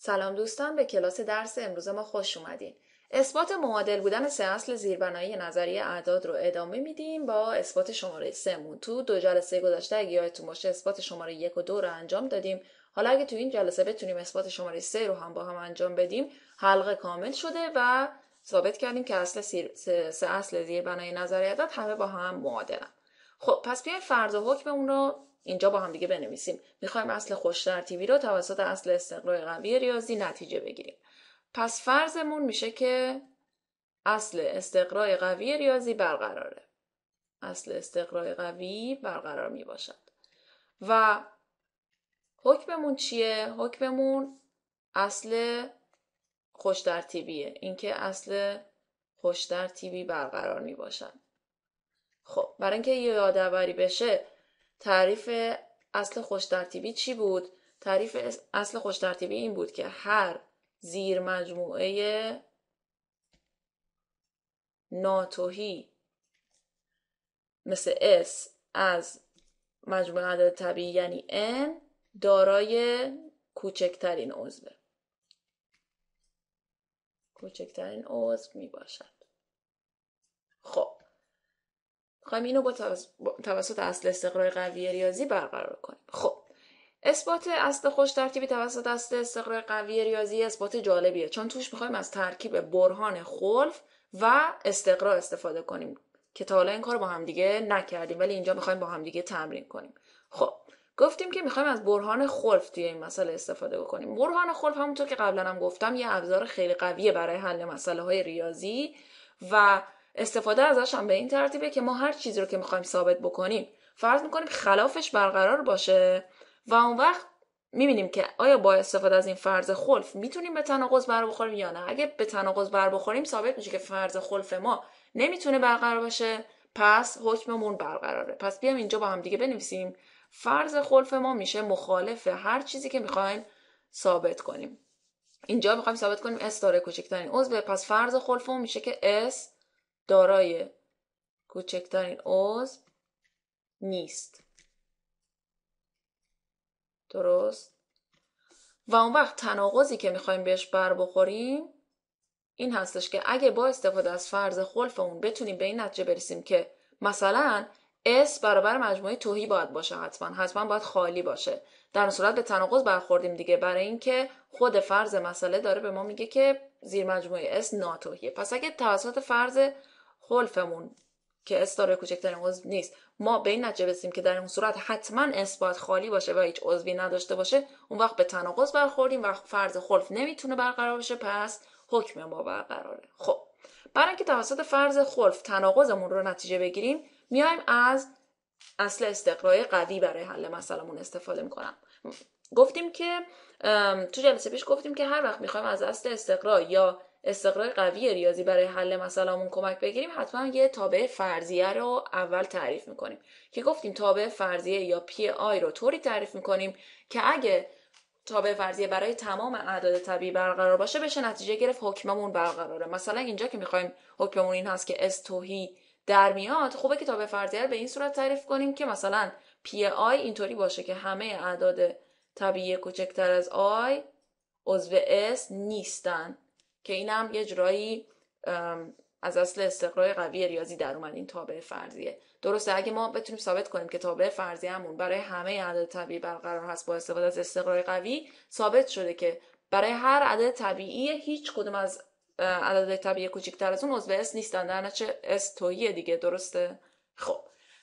سلام دوستان به کلاس درس امروز ما خوش اومدین. اثبات معادل بودن سه اصل زیربنایی نظریه اعداد رو ادامه میدیم با اثبات شماره سه مون تو دو جلسه گذشته اگه یادتون باشه اثبات شماره یک و دو رو انجام دادیم حالا اگه تو این جلسه بتونیم اثبات شماره سه رو هم با هم انجام بدیم حلقه کامل شده و ثابت کردیم که اصل سه اصل زیربنایی نظریه اعداد همه با هم معادلن خب پس بیاین فرض حکم اون رو اینجا با هم دیگه بنویسیم میخوایم اصل خوش رو توسط اصل استقرار قوی ریاضی نتیجه بگیریم پس فرضمون میشه که اصل استقرار قوی ریاضی برقراره اصل استقرار قوی برقرار می باشد و حکممون چیه؟ حکممون اصل خوش ترتیبیه اینکه اصل خوش ترتیبی برقرار می باشد خب برای اینکه یادآوری بشه تعریف اصل خوشترتیبی چی بود تعریف اصل خوشترتیبی این بود که هر زیر مجموعه ناتوهی مثل S از مجموعه عدد طبیعی یعنی N دارای کوچکترین عضو کوچکترین عضو می باشد خب میخوایم اینو با توسط اصل استقرار قوی ریاضی برقرار کنیم خب اثبات اصل خوش ترکیبی توسط اصل استقرار قوی ریاضی اثبات جالبیه چون توش میخوایم از ترکیب برهان خلف و استقرار استفاده کنیم که تا حالا این کار با دیگه نکردیم ولی اینجا میخوایم با دیگه تمرین کنیم خب گفتیم که میخوایم از برهان خلف توی این مسئله استفاده کنیم. برهان خلف همونطور که قبلا هم گفتم یه ابزار خیلی قویه برای حل مسئله های ریاضی و استفاده ازش هم به این ترتیبه که ما هر چیزی رو که میخوایم ثابت بکنیم فرض میکنیم خلافش برقرار باشه و اون وقت میبینیم که آیا با استفاده از این فرض خلف میتونیم به تناقض بر بخوریم یا نه اگه به تناقض بر بخوریم ثابت میشه که فرض خلف ما نمیتونه برقرار باشه پس حکممون برقراره پس بیام اینجا با هم دیگه بنویسیم فرض خلف ما میشه مخالف هر چیزی که میخوایم ثابت کنیم اینجا میخوایم ثابت کنیم اس داره کوچکترین عضو پس فرض ما میشه که اس دارای کوچکترین عضو نیست درست و اون وقت تناقضی که میخوایم بهش بر بخوریم این هستش که اگه با استفاده از فرض خلفمون بتونیم به این نتیجه برسیم که مثلا S برابر مجموعه توهی باید باشه حتما حتما باید خالی باشه در اون صورت به تناقض برخوردیم دیگه برای اینکه خود فرض مسئله داره به ما میگه که زیر مجموعه S ناتوهیه پس اگه توسط فرض خلفمون که استاره کوچکترین عضو نیست ما به این نتیجه رسیم که در اون صورت حتما اثبات خالی باشه و هیچ عضوی نداشته باشه اون وقت به تناقض برخوردیم و فرض خلف نمیتونه برقرار بشه پس حکم ما برقراره خب برای اینکه توسط فرض خلف تناقضمون رو نتیجه بگیریم میایم از اصل استقرای قوی برای حل مون استفاده میکنم گفتیم که تو جلسه پیش گفتیم که هر وقت میخوایم از اصل استقرا یا استقرار قوی ریاضی برای حل مسئلهمون کمک بگیریم حتما یه تابع فرضیه رو اول تعریف میکنیم که گفتیم تابع فرضیه یا پی آی رو طوری تعریف میکنیم که اگه تابع فرضیه برای تمام اعداد طبیعی برقرار باشه بشه نتیجه گرفت حکممون برقراره مثلا اینجا که میخوایم حکممون این هست که استوهی در میاد خوبه که تابع فرضیه رو به این صورت تعریف کنیم که مثلا پی آی اینطوری باشه که همه اعداد طبیعی کوچکتر از آی عضو اس نیستن که هم یه جرایی از اصل استقرای قوی ریاضی در اومد این تابع فرضیه درسته اگه ما بتونیم ثابت کنیم که تابع همون برای همه عدد طبیعی برقرار هست با استفاده از استقرای قوی ثابت شده که برای هر عدد طبیعی هیچ کدوم از عدد طبیعی کوچکتر از اون عضو اس نیستن در نچه اس دیگه درسته خب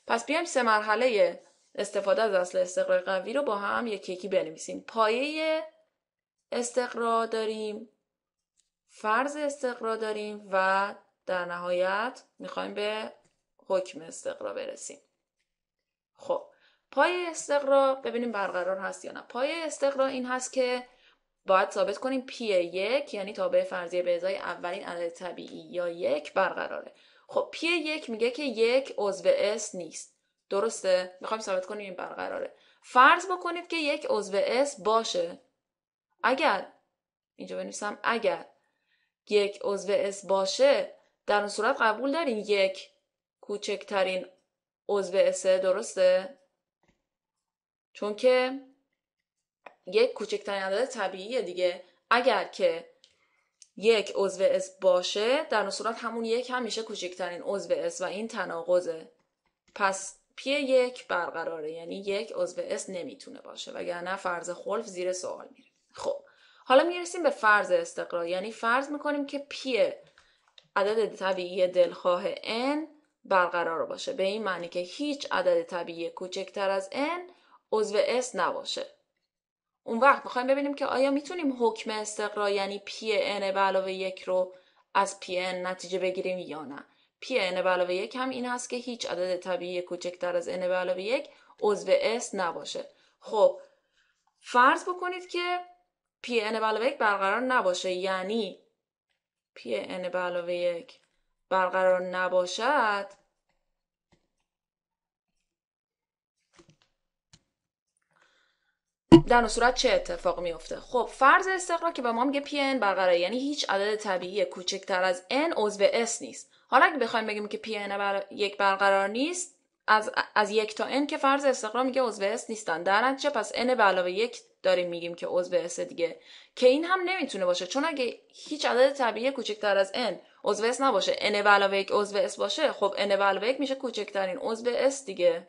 پس بیایم سه مرحله استفاده از اصل استقرار قوی رو با هم یکی یکی بنویسیم پایه استقرا داریم فرض استقرا داریم و در نهایت میخوایم به حکم استقرا برسیم خب پای استقرا ببینیم برقرار هست یا نه پای استقرا این هست که باید ثابت کنیم پی 1 یعنی تابع فرضی به ازای اولین عدد طبیعی یا یک برقراره خب p P1 میگه که یک عضو اس نیست درسته میخوایم ثابت کنیم این برقراره فرض بکنید که یک عضو اس باشه اگر اینجا بنویسم اگر یک عضو اس باشه در اون صورت قبول دارین یک کوچکترین عضو اس درسته چون که یک کوچکترین عدد طبیعیه دیگه اگر که یک عضو اس باشه در اون صورت همون یک هم میشه کوچکترین عضو اس و این تناقضه پس پی یک برقراره یعنی یک عضو اس نمیتونه باشه وگرنه فرض خلف زیر سوال میره خب حالا میرسیم به فرض استقرار یعنی فرض میکنیم که پی عدد طبیعی دلخواه n برقرار باشه به این معنی که هیچ عدد طبیعی کوچکتر از n عضو s نباشه اون وقت میخوایم ببینیم که آیا میتونیم حکم استقرار یعنی پی n به علاوه یک رو از پی n نتیجه بگیریم یا نه پی n به علاوه یک هم این هست که هیچ عدد طبیعی کوچکتر از n به علاوه یک عضو s نباشه خب فرض بکنید که پی ان علاوه یک برقرار نباشه یعنی پی ان به علاوه یک برقرار نباشد در اون صورت چه اتفاق میفته خب فرض استقرار که به ما میگه پی ان برقراره یعنی هیچ عدد طبیعی کوچکتر از n عضو اس نیست حالا اگه بخوایم بگیم که پی ان بر... یک برقرار نیست از, از یک تا n که فرض استقرار میگه عضو اس نیستن در چه؟ پس n به علاوه یک داریم میگیم که عضو اس دیگه که این هم نمیتونه باشه چون اگه هیچ عدد طبیعی کوچکتر از n عضو اس نباشه n به علاوه یک عضو اس باشه خب n به علاوه یک میشه کوچکترین عضو اس دیگه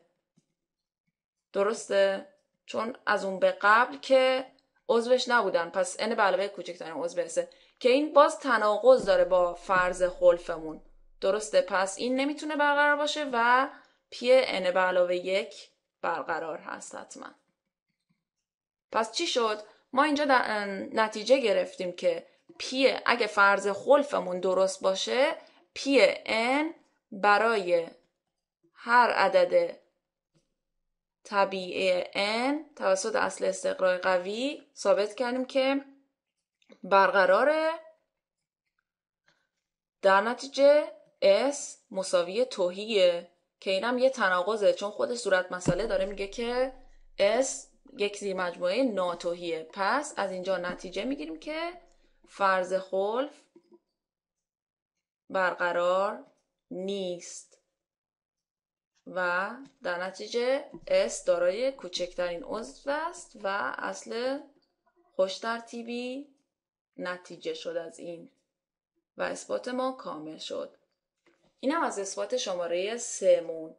درسته چون از اون به قبل که عضوش نبودن پس n به علاوه کوچکترین عضو اس که این باز تناقض داره با فرض خلفمون درسته پس این نمیتونه برقرار باشه و پی n به علاوه یک برقرار هست حتما پس چی شد ما اینجا نتیجه گرفتیم که پی اگه فرض خلفمون درست باشه پی ان برای هر عدد طبیعی n توسط اصل استقرار قوی ثابت کردیم که برقراره در نتیجه S مساوی توهیه که اینم یه تناقضه چون خود صورت مسئله داره میگه که S یک زیر مجموعه ناتوهیه پس از اینجا نتیجه میگیریم که فرض خلف برقرار نیست و در نتیجه S دارای کوچکترین عضو است و اصل خوش ترتیبی نتیجه شد از این و اثبات ما کامل شد هم از اثبات شماره مون.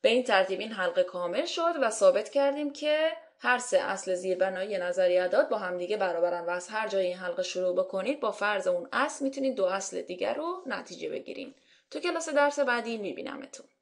به این ترتیب این حلقه کامل شد و ثابت کردیم که هر سه اصل زیربنایی نظری داد با همدیگه برابرن و از هر جای این حلقه شروع بکنید با فرض اون اصل میتونید دو اصل دیگر رو نتیجه بگیرید. تو کلاس درس بعدی میبینمتون